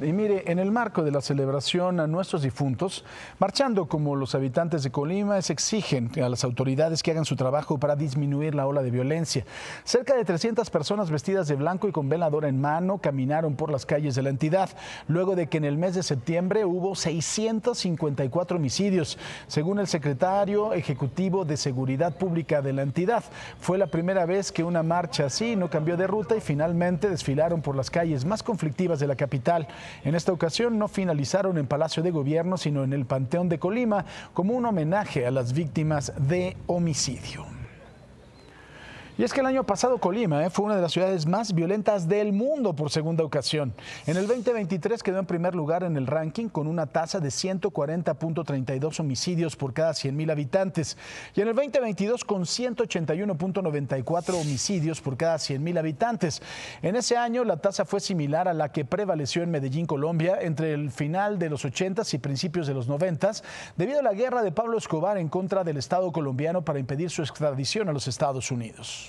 Y mire, en el marco de la celebración a nuestros difuntos, marchando como los habitantes de Colima, exigen a las autoridades que hagan su trabajo para disminuir la ola de violencia. Cerca de 300 personas vestidas de blanco y con veladora en mano caminaron por las calles de la entidad, luego de que en el mes de septiembre hubo 654 homicidios. Según el secretario ejecutivo de Seguridad Pública de la entidad, fue la primera vez que una marcha así no cambió de ruta y finalmente desfilaron por las calles más conflictivas de la capital. En esta ocasión no finalizaron en Palacio de Gobierno, sino en el Panteón de Colima, como un homenaje a las víctimas de homicidio. Y es que el año pasado Colima eh, fue una de las ciudades más violentas del mundo por segunda ocasión. En el 2023 quedó en primer lugar en el ranking con una tasa de 140.32 homicidios por cada 100.000 habitantes y en el 2022 con 181.94 homicidios por cada 100.000 habitantes. En ese año la tasa fue similar a la que prevaleció en Medellín, Colombia, entre el final de los 80s y principios de los 90s, debido a la guerra de Pablo Escobar en contra del Estado colombiano para impedir su extradición a los Estados Unidos.